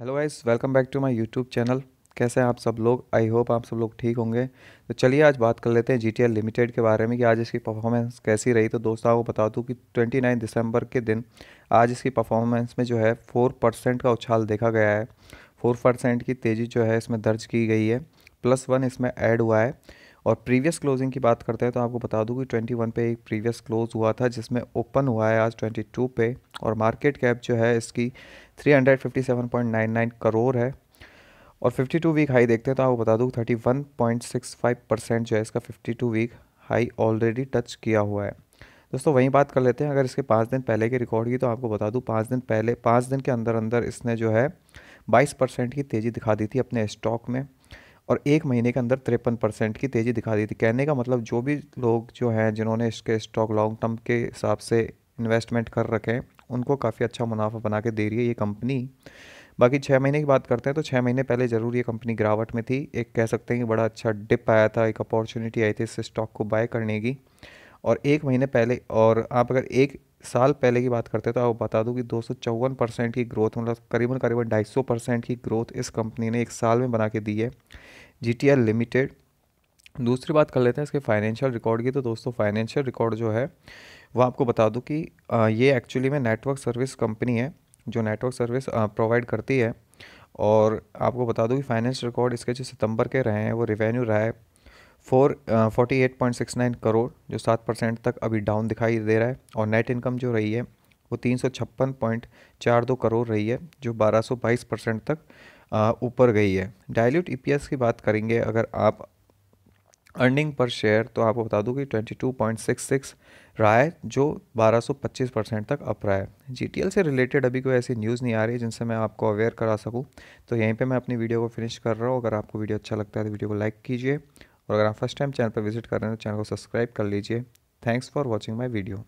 hello guys welcome back to my YouTube channel कैसे हैं आप सब लोग आई होप आप सब लोग ठीक होंगे तो चलिए आज बात कर लेते हैं जी टी लिमिटेड के बारे में कि आज इसकी परफॉर्मेंस कैसी रही तो दोस्तों आपको बता दूं कि 29 दिसंबर के दिन आज इसकी परफॉर्मेंस में जो है फोर परसेंट का उछाल देखा गया है फोर परसेंट की तेज़ी जो है इसमें दर्ज की गई है प्लस वन इसमें ऐड हुआ है और प्रीवियस क्लोजिंग की बात करते हैं तो आपको बता दूं कि 21 पे एक प्रीवियस क्लोज हुआ था जिसमें ओपन हुआ है आज 22 पे और मार्केट कैप जो है इसकी 357.99 करोड़ है और 52 वीक हाई देखते हैं तो आपको बता दूं थर्टी परसेंट जो है इसका 52 वीक हाई ऑलरेडी टच किया हुआ है दोस्तों वहीं बात कर लेते हैं अगर इसके पाँच दिन पहले के रिकॉर्ड की तो आपको बता दूँ पाँच दिन पहले पाँच दिन के अंदर अंदर इसने जो है बाईस परसेंट की तेज़ी दिखा दी थी अपने स्टॉक में और एक महीने के अंदर तिरपन परसेंट की तेज़ी दिखा दी थी कहने का मतलब जो भी लोग जो हैं जिन्होंने इसके स्टॉक लॉन्ग टर्म के हिसाब से इन्वेस्टमेंट कर रखे हैं उनको काफ़ी अच्छा मुनाफा बना के दे रही है ये कंपनी बाकी छः महीने की बात करते हैं तो छः महीने पहले ज़रूर ये कंपनी गिरावट में थी एक कह सकते हैं कि बड़ा अच्छा डिप आया था एक अपॉर्चुनिटी आई थी इस स्टॉक को बाय करने की और एक महीने पहले और आप अगर एक साल पहले की बात करते हैं तो आप बता दूं कि दो परसेंट की ग्रोथ मतलब करीबन करीबन ढाई परसेंट की ग्रोथ इस कंपनी ने एक साल में बना के दी है जी लिमिटेड दूसरी बात कर लेते हैं इसके फाइनेंशियल रिकॉर्ड की तो दोस्तों फाइनेंशियल रिकॉर्ड जो है वो आपको बता दूं कि ये एक्चुअली में नेटवर्क सर्विस कंपनी है जो नेटवर्क सर्विस प्रोवाइड करती है और आपको बता दूं कि फाइनेंस रिकॉर्ड इसके जो सितंबर के रहे हैं वो रिवेन्यू रहा है four forty eight point six nine crore जो सात परसेंट तक अभी डाउन दिखाई दे रहा है और नेट इनकम जो रही है वो तीन सौ छप्पन पॉइंट चार दो करोड़ रही है जो बारह सौ बाईस परसेंट तक ऊपर गई है डायल्यूट ई e की बात करेंगे अगर आप अर्निंग पर शेयर तो आपको बता दूं कि 22.66 रहा है जो 1225 परसेंट तक अप रहा है जी से रिलेटेड अभी कोई ऐसी न्यूज़ नहीं आ रही जिनसे मैं आपको अवेयर करा सकूं तो यहीं पे मैं अपनी वीडियो को फिनिश कर रहा हूं अगर आपको वीडियो अच्छा लगता है तो वीडियो को लाइक कीजिए और अगर आप फर्स्ट टाइम चैनल पर विजिट कर रहे हैं तो चैनल को सब्सक्राइब कर लीजिए thanks for watching my video